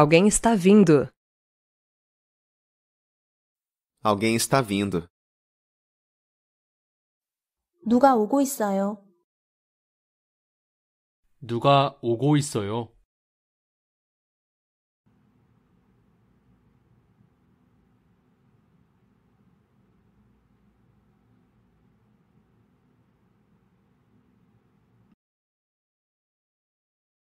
Alguém está vindo. Alguém está vindo. 누가 오고 있어요? 누가 오고 있어요?